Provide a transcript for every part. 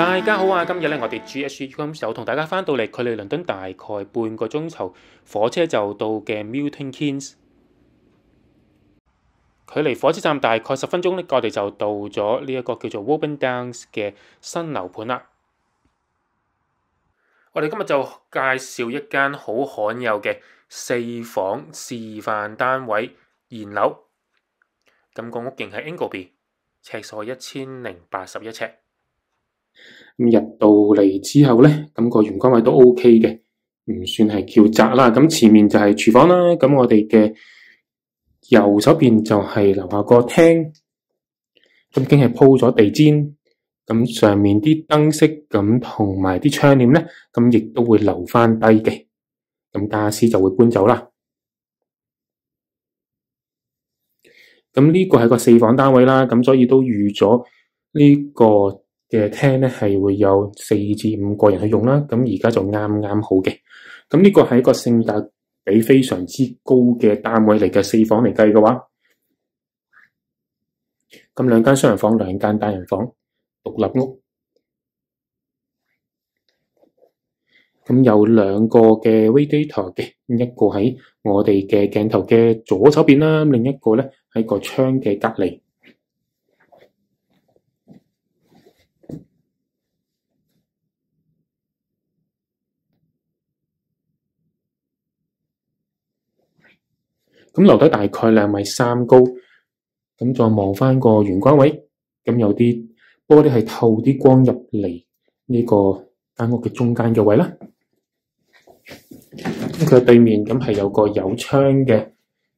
大家好啊！今日咧，我哋 G H U 咁就同大家翻到嚟，距离倫敦大概半個鐘頭火車就到嘅 Milton Keynes，距離火車站大概十分鐘咧，我哋就到咗呢一個叫做 Woburn Downs 嘅新樓盤啦。我哋今日就介紹一間好罕有嘅四房示範單位現樓，咁個屋勁喺 a n g l e b y 尺數一千零八十一尺。咁入到嚟之後呢，咁個玄关位都 OK 嘅，唔算係叫窄啦。咁前面就係廚房啦，咁我哋嘅右手邊就係楼下個廳，咁已經係鋪咗地毡，咁上面啲燈飾咁同埋啲窗簾呢，咁亦都會留翻低嘅，咁家私就會搬走啦。咁呢個係個四房單位啦，咁所以都預咗呢個。嘅廳咧係會有四至五個人去用啦，咁而家就啱啱好嘅。咁呢個係一個性價比非常之高嘅單位嚟嘅四房嚟計嘅話，咁兩間雙人房、兩間單人房、獨立屋，咁有兩個嘅 radiator 嘅，一個喺我哋嘅鏡頭嘅左手邊啦，另一個咧喺個窗嘅隔離。咁楼底大概两米三高，咁再望翻个玄关位，咁有啲玻璃系透啲光入嚟呢个间屋嘅中间嘅位啦。咁佢对面咁系有个有窗嘅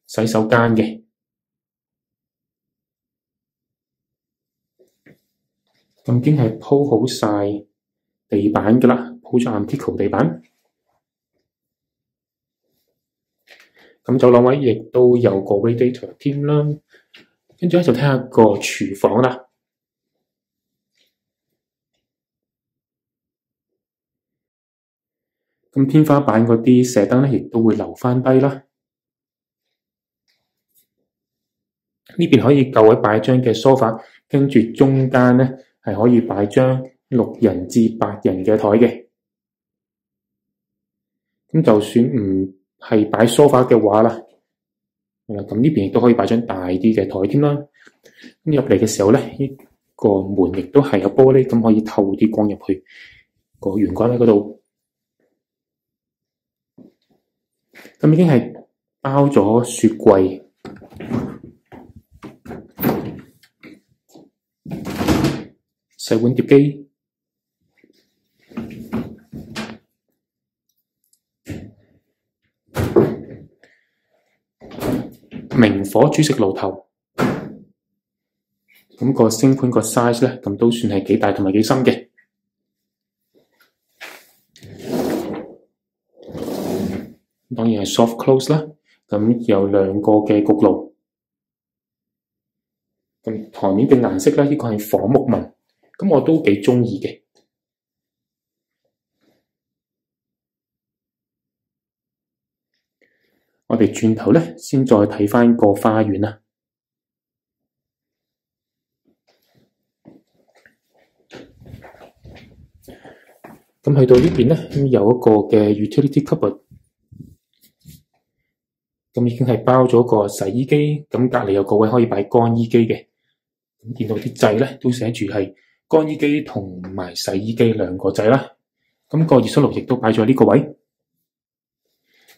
洗手间嘅，咁已经系铺好晒地板噶啦，铺咗岩贴图地板。咁就兩位，亦都有個 radiator 添啦。跟住咧就睇下個廚房啦。咁天花板嗰啲射燈咧，亦都會留翻低啦。呢邊可以夠位擺張嘅梳發，跟住中間咧係可以擺張六人至八人嘅台嘅。咁就算唔係擺 sofa 嘅話啦，咁呢邊亦都可以擺張大啲嘅台添啦。咁入嚟嘅時候咧，呢個門亦都係有玻璃，咁可以透啲光入去。個玄關喺嗰度，咁已經係包咗雪櫃、洗碗碟機。明火煮食炉头，咁个升盘个 size 咧，咁都算系几大同埋几深嘅。當然係 soft close 啦，咁有兩個嘅焗爐，咁台面嘅顏色咧，呢個係火木紋，咁我都幾中意嘅。我哋轉頭咧，先再睇翻個花園啦。咁去到呢邊咧，有一個嘅 utility cupboard，咁已經係包咗個洗衣機。咁隔離有個位可以擺乾衣機嘅。見到啲掣咧，都寫住係乾衣機同埋洗衣機兩個掣啦。咁個熱水爐亦都擺咗呢個位。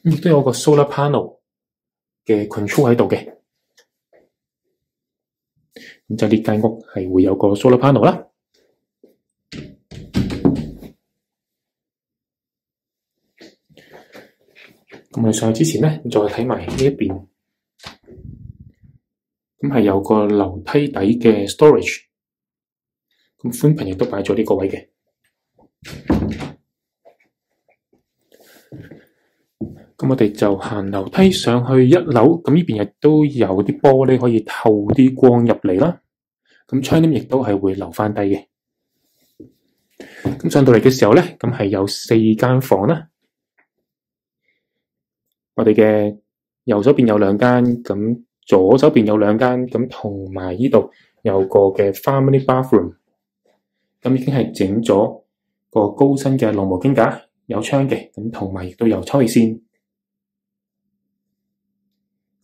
亦都有個 solar panel 嘅 control 喺度嘅，咁就呢間屋係會有個 solar panel 啦。咁我哋上去之前咧，再睇埋呢一邊，咁係有個樓梯底嘅 storage，咁宽频亦都擺咗呢個位嘅。咁我哋就行楼梯上去一楼，咁呢边亦都有啲玻璃可以透啲光入嚟啦。咁窗呢亦都系会留翻低嘅。咁上到嚟嘅时候咧，咁系有四间房啦。我哋嘅右手边有两间，咁左手边有两间，咁同埋呢度有个嘅 family bathroom。咁已经系整咗个高身嘅龙毛肩架，有窗嘅，咁同埋亦都有抽气扇。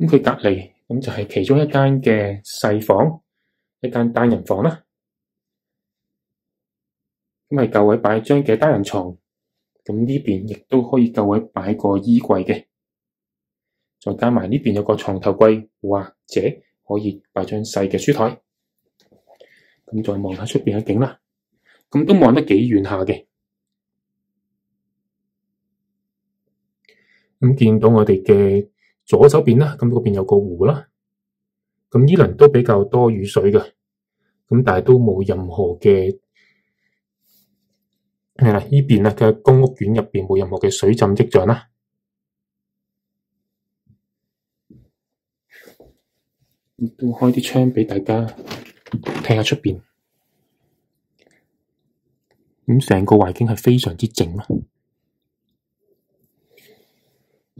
咁佢隔篱咁就系其中一间嘅细房，一间单人房啦。咁系够位摆张嘅单人床，咁呢边亦都可以够位摆个衣柜嘅，再加埋呢边有个床头柜，或者可以摆张细嘅书台。咁再望下出边嘅景啦，咁都望得几远下嘅。咁见到我哋嘅。左手边啦，咁嗰边有个湖啦。咁呢轮都比较多雨水嘅，咁但系都冇任何嘅，啦，呢边啊嘅公屋苑入边冇任何嘅水浸迹象啦。亦都开啲窗俾大家听下出边，咁成个环境系非常之静咯。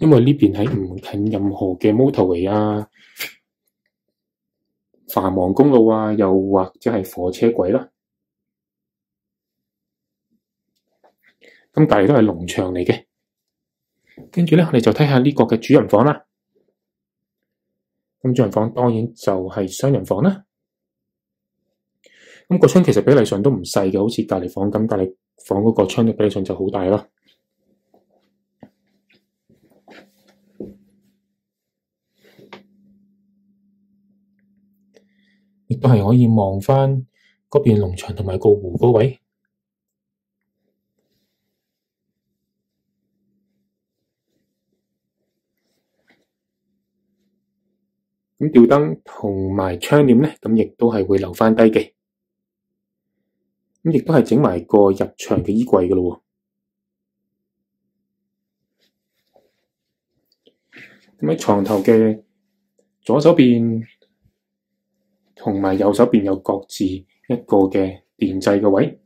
因为呢边喺唔近任何嘅 motorway 啊、繁忙公路啊，又或者系火车轨啦。咁隔篱都系农场嚟嘅。跟住咧，我哋就睇下呢个嘅主人房啦。咁主人房当然就系双人房啦。咁个窗其实比例上都唔细嘅，好似隔篱房咁，隔篱房嗰个窗嘅比例上就好大啦。亦都系可以望翻嗰边农场同埋个湖嗰位，咁吊灯同埋窗帘呢，咁亦都系会留翻低嘅。咁亦都系整埋个入场嘅衣柜噶咯咁喺床头嘅左手边。同埋右手边有各自一个嘅电掣嘅位。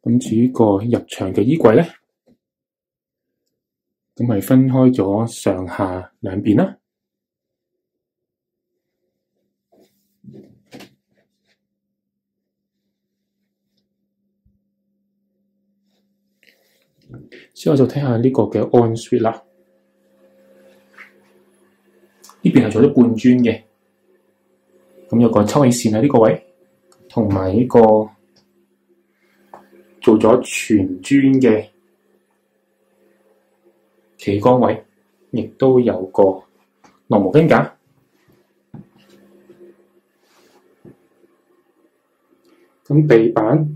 咁至于个入场嘅衣柜咧，咁系分开咗上下两边啦。之后就睇下呢个嘅 on s i t 啦。做咗半磚嘅，咁有個抽氣扇喺呢個位，同埋呢個做咗全磚嘅企杆位，亦都有個羅毛邊架。咁地板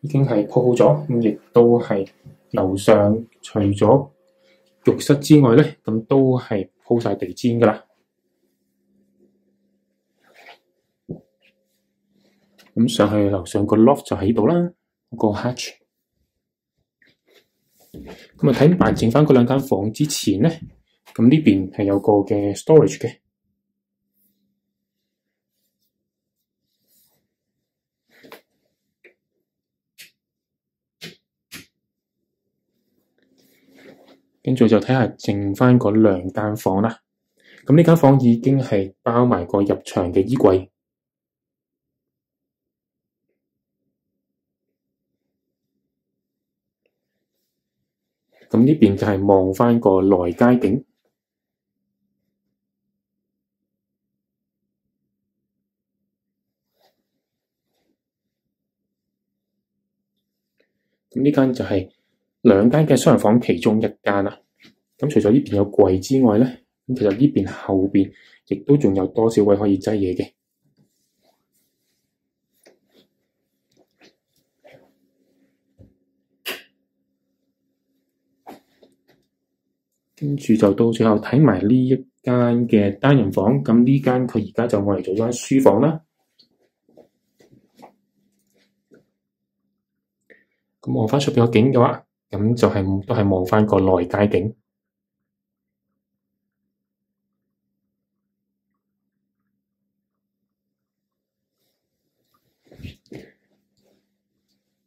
已經係鋪咗，咁亦都係樓上除咗浴室之外咧，咁都係鋪晒地毡噶啦。咁上去樓上個 lock 就喺度啦，個 hatch。咁啊，睇埋整翻嗰兩間房之前咧，咁呢邊係有個嘅 storage 嘅。跟住就睇下剩翻嗰兩間房啦。咁呢間房已經係包埋個入場嘅衣櫃。咁呢邊就係望翻個內街景。咁呢間就係兩間嘅雙人房其中一間啦。咁除咗呢邊有櫃之外咧，咁其實呢邊後边亦都仲有多少位可以擠嘢嘅。跟住就到最後睇埋呢一間嘅單人房，咁呢間佢而家就我嚟做翻書房啦。咁望翻出邊個景嘅話，咁就係都係望翻個內街景。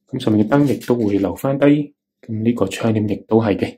咁上面嘅燈亦都會留翻低，咁呢個窗帘亦都係嘅。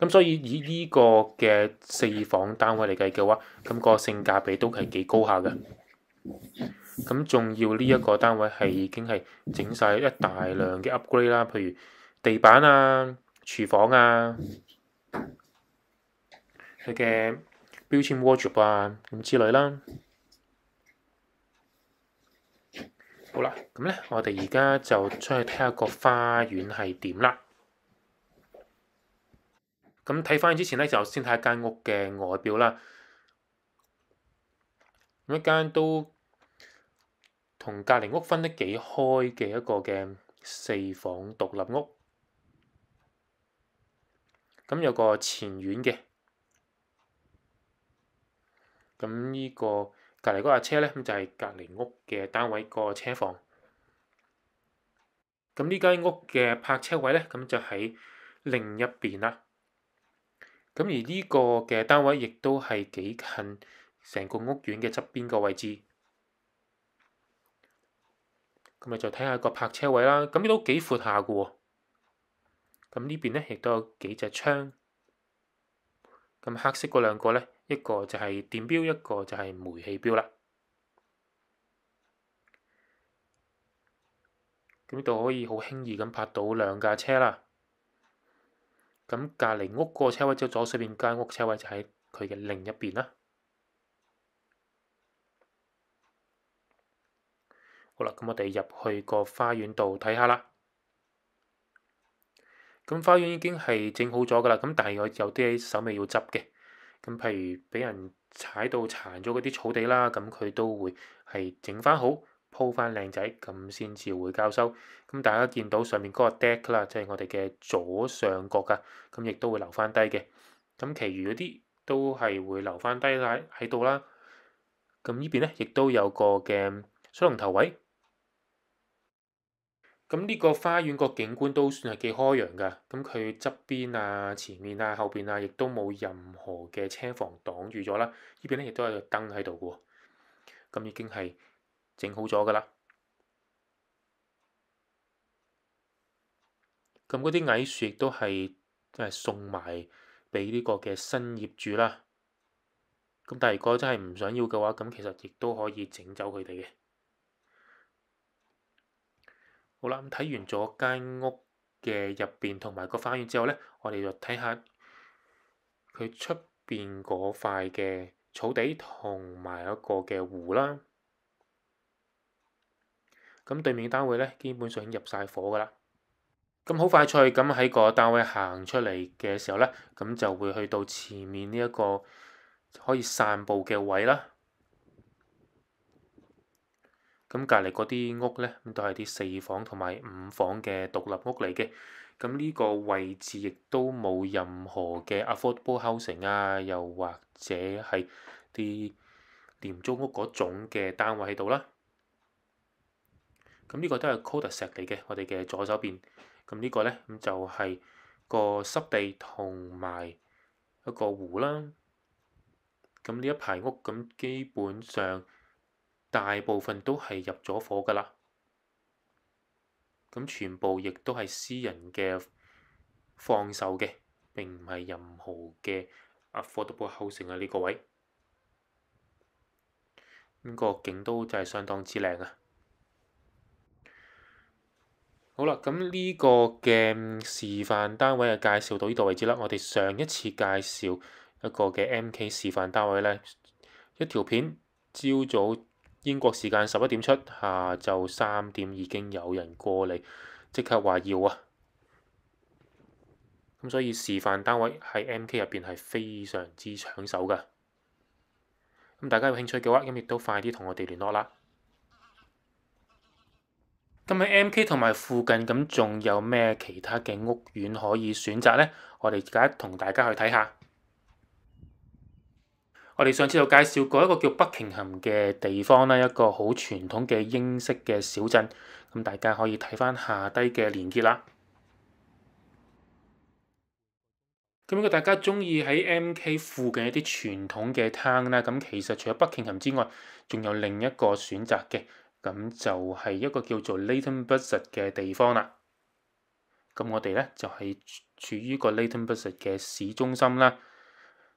咁所以以呢個嘅四房單位嚟計嘅話，咁個性價比都係幾高下嘅。咁仲要呢一個單位係已經係整晒一大量嘅 upgrade 啦，譬如地板啊、廚房啊、佢嘅標籤 wardrobe 啊咁之類啦。好啦，咁咧我哋而家就出去睇下個花園係點啦。咁睇翻之前咧，就先睇間屋嘅外表啦。咁一間都同隔離屋分得幾開嘅一個嘅四房獨立屋。咁有個前院嘅。咁呢個隔離嗰架車咧，咁就係隔離屋嘅單位個車房。咁呢間屋嘅泊車位咧，咁就喺另一邊啦。咁而呢個嘅單位亦都係幾近成個屋苑嘅側邊個位置，咁咪就睇下個泊車位啦。咁都幾闊下嘅喎，咁呢邊咧亦都有幾隻窗，咁黑色嗰兩個咧，一個就係電表，一個就係煤氣表啦。咁呢度可以好輕易咁泊到兩架車啦。咁隔離屋個車位就左手邊間屋車位就喺佢嘅另一邊啦。好啦，咁我哋入去個花園度睇下啦。咁花園已經係整好咗噶啦，咁但係有有啲手尾要執嘅。咁譬如俾人踩到殘咗嗰啲草地啦，咁佢都會係整翻好。鋪翻靚仔咁先至會交收。咁大家見到上面嗰個 deck 啦，即係我哋嘅左上角噶，咁亦都會留翻低嘅。咁，其餘嗰啲都係會留翻低啦，喺度啦。咁呢邊咧，亦都有個嘅水龍頭位。咁呢個花園個景觀都算係幾開揚噶。咁佢側邊啊、前面啊、後面啊，亦都冇任何嘅車房擋住咗啦。呢邊咧亦都有燈喺度嘅喎。咁已經係。整好咗噶啦，咁嗰啲矮樹亦都係即送埋俾呢個嘅新業主啦。咁，但如果真係唔想要嘅話，咁其實亦都可以整走佢哋嘅。好啦，咁睇完咗間屋嘅入面同埋個花園之後呢，我哋就睇下佢出面嗰塊嘅草地同埋一個嘅湖啦。咁對面單位咧，基本上已經入晒火噶啦。咁好快脆咁喺個單位行出嚟嘅時候咧，咁就會去到前面呢一個可以散步嘅位啦。咁隔離嗰啲屋咧，咁都係啲四房同埋五房嘅獨立屋嚟嘅。咁呢個位置亦都冇任何嘅 affordable housing 啊，又或者係啲廉租屋嗰種嘅單位喺度啦。咁呢個都係 c o t a 石嚟嘅，我哋嘅左手邊。咁呢個咧，咁就係個濕地同埋一個湖啦。咁呢一排屋咁，基本上大部分都係入咗火㗎啦。咁全部亦都係私人嘅放售嘅，並唔係任何嘅 Affordable Housing 啊呢個位。咁個景都真係相當之靚啊！好啦，咁呢個嘅示範單位啊，介紹到呢度為止啦。我哋上一次介紹一個嘅 M K 示範單位咧，一條片朝早英國時間十一點出，下晝三點已經有人過嚟，即刻話要啊。咁所以示範單位喺 M K 入邊係非常之搶手噶。咁大家有興趣嘅話，咁亦都快啲同我哋聯絡啦。咁喺 M K 同埋附近，咁仲有咩其他嘅屋苑可以選擇呢？我哋而家同大家去睇下。我哋上次就介紹過一個叫北瓊鹹嘅地方啦，一個好傳統嘅英式嘅小鎮。咁大家可以睇翻下低嘅連結啦。咁如果大家中意喺 M K 附近一啲傳統嘅廳啦，咁其實除咗北瓊鹹之外，仲有另一個選擇嘅。咁就係一個叫做 l a t e n Bush 嘅地方啦。咁我哋咧就係處於個 l a t e n Bush 嘅市中心啦。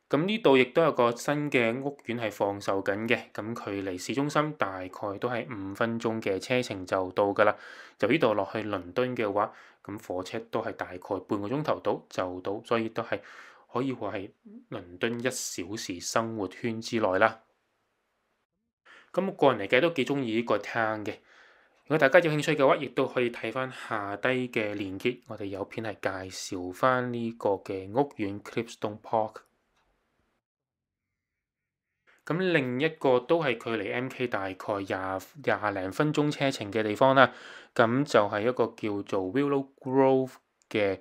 咁呢度亦都有個新嘅屋苑係放售緊嘅。咁距離市中心大概都係五分鐘嘅車程就到㗎啦。就呢度落去倫敦嘅話，咁火車都係大概半個鐘頭到就到，所以都係可以話係倫敦一小時生活圈之內啦。咁個人嚟計都幾中意呢個聽嘅。如果大家有興趣嘅話，亦都可以睇翻下低嘅連結，我哋有片係介紹翻呢個嘅屋苑 c l e p s t o n e Park。咁另一個都係距離 M K 大概廿廿零分鐘車程嘅地方啦。咁就係一個叫做 Willow Grove 嘅。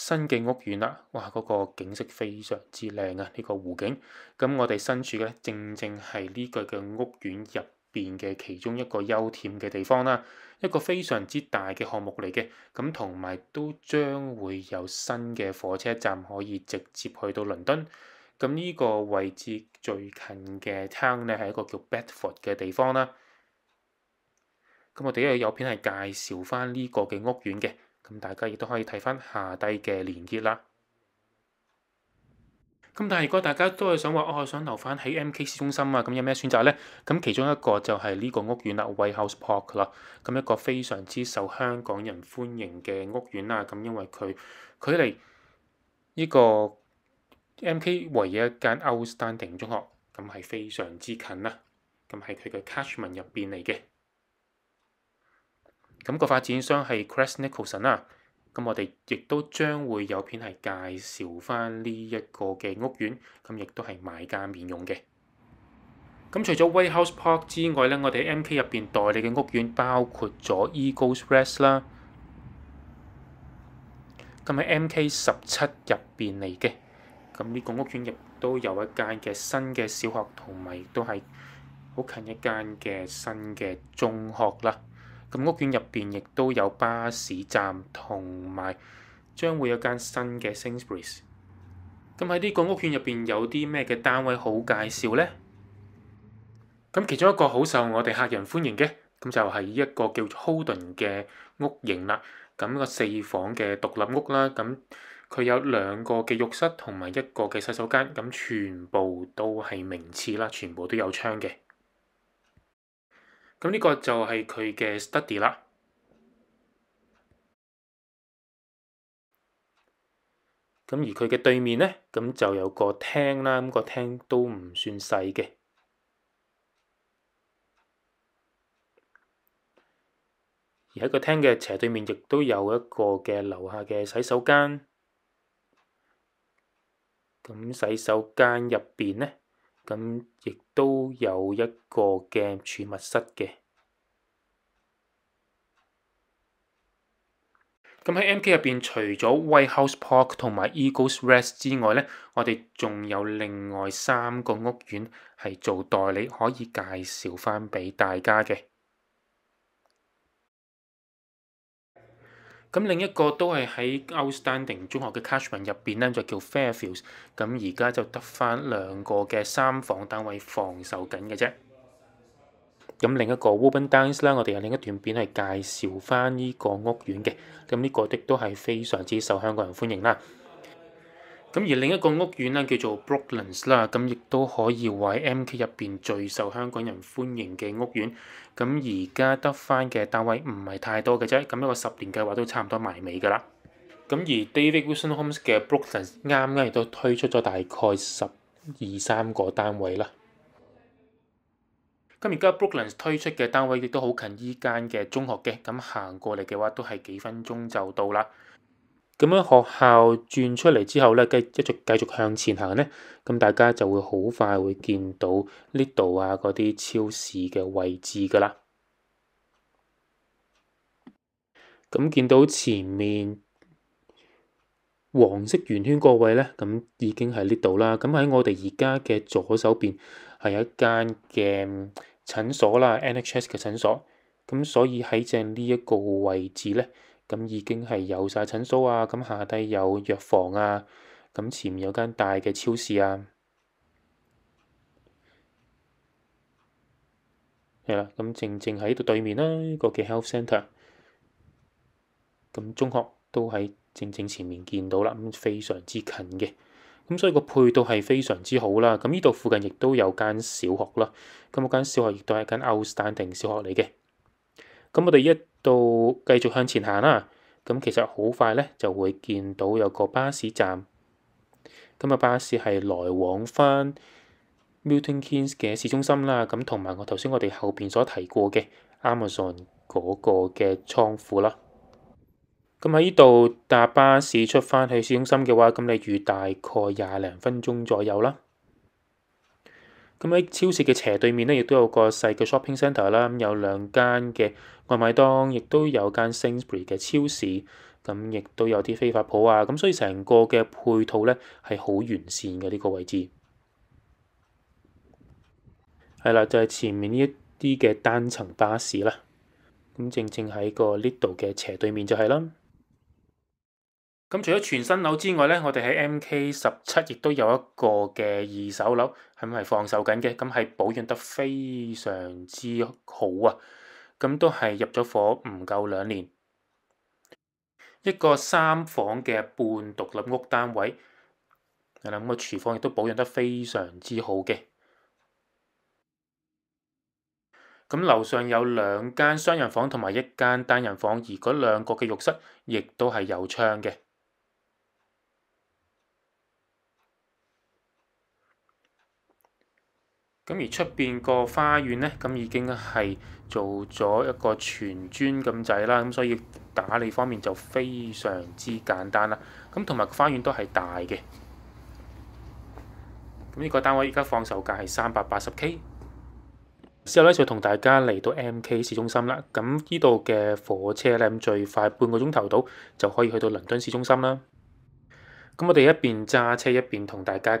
新嘅屋苑啦，哇！嗰個景色非常之靚啊，呢個湖景。咁我哋身處嘅咧，正正係呢個嘅屋苑入邊嘅其中一個優點嘅地方啦。一個非常之大嘅項目嚟嘅。咁同埋都將會有新嘅火車站可以直接去到倫敦。咁呢個位置最近嘅 town 咧，係一個叫 Bedford 嘅地方啦。咁我哋一有片係介紹翻呢個嘅屋苑嘅。咁大家亦都可以睇翻下低嘅連結啦。咁但係如果大家都係想話，我想留翻喺 M K 市中心啊，咁有咩選擇呢？咁其中一個就係呢個屋苑啦 w h i e House Park 啦。咁一個非常之受香港人歡迎嘅屋苑啦。咁因為佢距離呢個 M K 唯一一間 Outstanding 中學，咁係非常之近啦。咁係佢嘅 Catchment 入邊嚟嘅。咁個發展商係 c h r i s Nicholson 啦，咁我哋亦都將會有片係介紹翻呢一個嘅屋苑，咁亦都係買家面用嘅。咁除咗 White House Park 之外咧，我哋喺 MK 入邊代理嘅屋苑包括咗 e a g l e s r e s t 啦，咁喺 MK 十七入邊嚟嘅。咁呢個屋苑亦都有一間嘅新嘅小學，同埋亦都係好近一間嘅新嘅中學啦。咁屋苑入邊亦都有巴士站，同埋將會有間新嘅 s i n g a p r e s e 咁喺呢個屋苑入邊有啲咩嘅單位好介紹呢？咁其中一個好受我哋客人歡迎嘅，咁就係一個叫做 Holden 嘅屋型啦。咁個四房嘅獨立屋啦，咁佢有兩個嘅浴室同埋一個嘅洗手間，咁全部都係名次啦，全部都有窗嘅。咁呢個就係佢嘅 study 啦。咁而佢嘅對面呢，咁就有個廳啦。咁個廳都唔算細嘅。而喺個廳嘅斜對面，亦都有一個嘅樓下嘅洗手間。咁洗手間入邊呢，咁亦都有一個嘅儲物室嘅。咁喺 M K 入邊，除咗 White House Park 同埋 Eagle's Rest 之外咧，我哋仲有另外三個屋苑係做代理，可以介紹翻俾大家嘅。咁另一個都係喺 Outstanding 中學嘅 c a s h m n 入邊咧，就叫 Fairfields。咁而家就得翻兩個嘅三房單位，防售緊嘅啫。咁另一個 u o b e n d a n s 啦，我哋有另一段片係介紹翻呢個屋苑嘅。咁呢個的都係非常之受香港人歡迎啦。咁而另一個屋苑咧叫做 Brooklands 啦，咁亦都可以為 M K 入邊最受香港人歡迎嘅屋苑。咁而家得翻嘅單位唔係太多嘅啫，咁一個十年計劃都差唔多埋尾㗎啦。咁而 David Wilson Homes 嘅 Brooklands 啱啱亦都推出咗大概十二三個單位啦。咁而家 Brooklands 推出嘅單位亦都好近依間嘅中學嘅，咁行過嚟嘅話都係幾分鐘就到啦。咁樣學校轉出嚟之後咧，繼一續繼續向前行咧，咁大家就會好快會見到呢度啊嗰啲超市嘅位置噶啦。咁見到前面黃色圓圈個位咧，咁已經係呢度啦。咁喺我哋而家嘅左手邊係一間嘅診所啦 n h s 嘅診所。咁所以喺正呢一個位置咧。咁已經係有晒診所啊，咁下底有藥房啊，咁前面有間大嘅超市啊，係啦，咁正正喺度對面啦，個嘅 health centre。咁中學都喺正正前面見到啦，咁非常之近嘅。咁所以個配套係非常之好啦。咁呢度附近亦都有間小學啦，咁嗰間小學亦都係間歐斯 n 定小學嚟嘅。咁我哋一到繼續向前行啦，咁其實好快咧就會見到有個巴士站。咁啊，巴士係來往翻 Milton Keynes 嘅市中心啦。咁同埋我頭先我哋後邊所提過嘅 Amazon 嗰個嘅倉庫啦。咁喺呢度搭巴士出翻去市中心嘅話，咁你預大概廿零分鐘左右啦。咁喺超市嘅斜對面咧，亦都有個細嘅 shopping centre 啦。咁有兩間嘅。外賣檔亦都有間 Sainsbury 嘅超市，咁亦都有啲非法鋪啊。咁所以成個嘅配套咧係好完善嘅呢個位置。係啦，就係前面呢一啲嘅單層巴士啦。咁正正喺個呢度嘅斜對面就係啦。咁除咗全新樓之外咧，我哋喺 M K 十七亦都有一個嘅二手樓，係咪放售緊嘅？咁係保養得非常之好啊！咁都係入咗伙唔夠兩年，一個三房嘅半獨立屋單位，係啦，咁個廚房亦都保養得非常之好嘅。咁樓上有兩間雙人房同埋一間單人房，而嗰兩個嘅浴室亦都係有窗嘅。咁而出邊個花園咧，咁已經係做咗一個全磚咁仔啦，咁所以打理方面就非常之簡單啦。咁同埋花園都係大嘅。咁呢個單位而家放售價係三百八十 K。之後咧，就同大家嚟到 M K 市中心啦。咁呢度嘅火車咧，咁最快半個鐘頭到就可以去到倫敦市中心啦。咁我哋一邊揸車一邊同大家。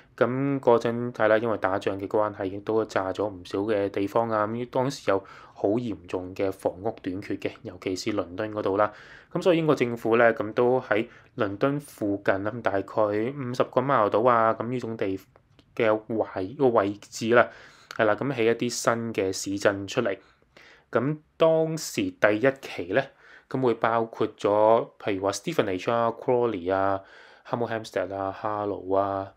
咁嗰陣係啦，因為打仗嘅關係，都炸咗唔少嘅地方啊。咁當時有好嚴重嘅房屋短缺嘅，尤其是倫敦嗰度啦。咁所以英國政府咧，咁都喺倫敦附近咁大概五十個 mile 島啊，咁呢種地嘅位個位置啦，係啦，咁起一啲新嘅市鎮出嚟。咁當時第一期咧，咁會包括咗，譬如話 Stephenie 啊、c r a w l e y 啊、h a m e l h a m s t e a d 啊、哈 o 啊。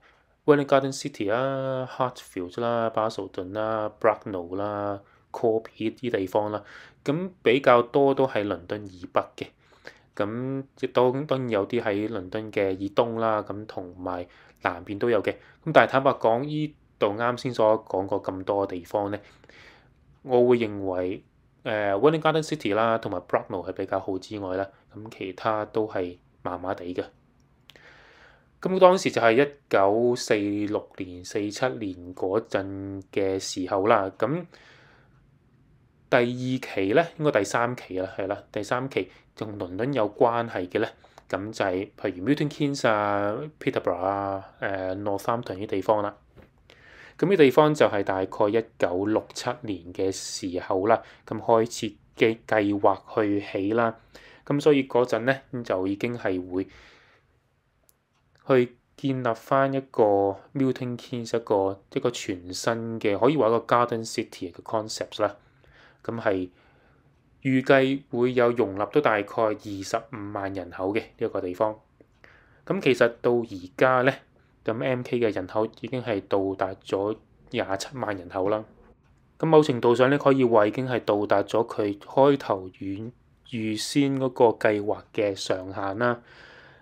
w i l l i n g g a r d City 啦、Hartfield 啦、巴素頓啦、b l a c k n l 啦、Corby 啲地方啦，咁比較多都喺倫敦以北嘅，咁亦都當然有啲喺倫敦嘅以東啦，咁同埋南邊都有嘅。咁但係坦白講，依度啱先所講過咁多地方咧，我會認為誒 w i l l i n g g a r d City 啦，同埋 b r a c k n l 係比較好之外啦，咁其他都係麻麻地嘅。咁當時就係一九四六年、四七年嗰陣嘅時候啦。咁第二期咧，應該第三期啦，係啦，第三期同倫敦有關係嘅咧。咁就係譬如 m u t o n k Kings 啊、Peterborough 啊、誒 Northampton 啲地方啦。咁啲地方就係大概一九六七年嘅時候啦，咁開始嘅計劃去起啦。咁所以嗰陣咧，就已經係會。去建立翻一個 m l t i n Keys 一個一個全新嘅可以話一個 Garden City 嘅 concept 啦，咁係預計會有容納到大概二十五萬人口嘅一個地方。咁其實到而家咧，咁 MK 嘅人口已經係達咗廿七萬人口啦。咁某程度上咧，可以話已經係達咗佢開頭預預先嗰個計劃嘅上限啦。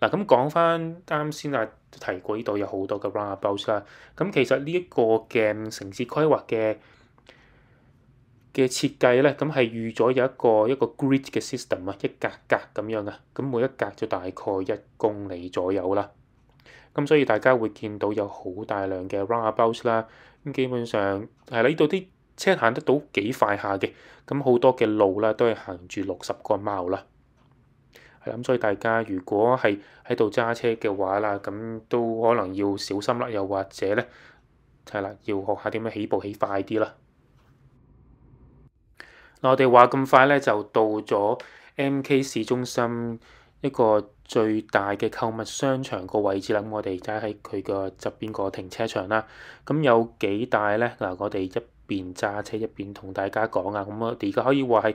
嗱，咁講翻啱先啊，提過呢度有好多嘅 roundabouts 啦。咁其實呢一個嘅城市規劃嘅嘅設計咧，咁係預咗有一個一個 grid 嘅 system 啊，一格格咁樣嘅。咁每一格就大概一公里左右啦。咁所以大家會見到有好大量嘅 roundabouts 啦。咁基本上係啦，呢度啲車行得到幾快下嘅。咁好多嘅路啦，都係行住六十個 mile 啦。咁所以大家如果係喺度揸車嘅話啦，咁都可能要小心啦。又或者咧，係啦，要學下點樣起步起快啲啦。我哋話咁快咧，就到咗 MK 市中心一個最大嘅購物商場個位置啦。咁我哋而家喺佢個側邊個停車場啦。咁有幾大咧？嗱，我哋一邊揸車一邊同大家講啊。咁哋而家可以話係。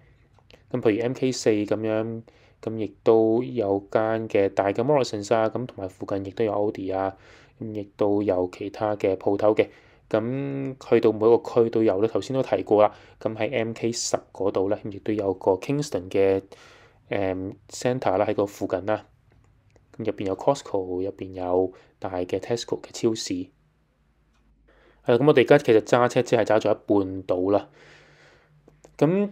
咁譬如 M K 四咁樣，咁亦都有間嘅大嘅 Morrison 啊，咁同埋附近亦都有 Audi 啊，咁亦都有其他嘅鋪頭嘅。咁去到每一個區都有啦，頭先都提過啦。咁喺 M K 十嗰度咧，亦都有個 Kingston 嘅誒 centre 啦，喺個附近啦。咁入邊有 Costco，入邊有大嘅 Tesco 嘅超市。誒，咁我哋而家其實揸車只係揸咗一半到啦。咁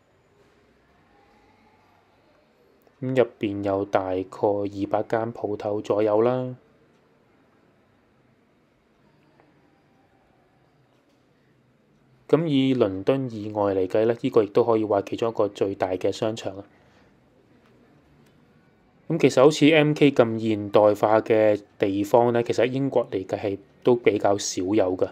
咁入邊有大概二百間鋪頭左右啦。咁以倫敦以外嚟計咧，依個亦都可以話其中一個最大嘅商場啦。咁其實好似 M K 咁現代化嘅地方咧，其實英國嚟計係都比較少有噶。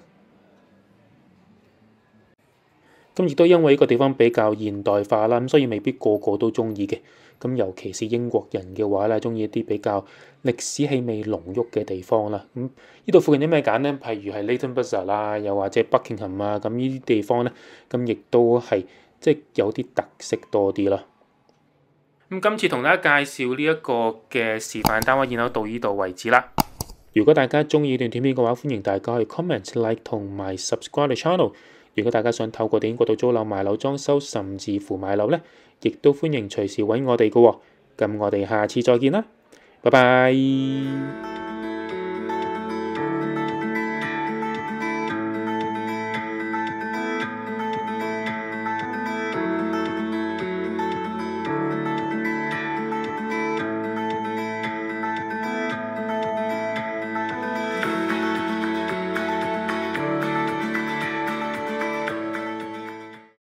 咁亦都因為呢個地方比較現代化啦，咁所以未必個個都中意嘅。咁尤其是英國人嘅話咧，中意一啲比較歷史氣味濃郁嘅地方啦。咁呢度附近啲咩揀咧？譬如係 l a n t o n b u z a u 啦，又或者北 a m 啊，咁呢啲地方咧，咁亦都係即係有啲特色多啲啦。咁今次同大家介紹呢一個嘅示範單位，先到呢度為止啦。如果大家中意段短片嘅話，歡迎大家去 comment、like 同埋 subscribe 我 channel。如果大家想透過電影度租樓、賣樓、裝修，甚至乎買樓咧，亦都歡迎隨時揾我哋嘅喎，咁我哋下次再見啦，拜拜。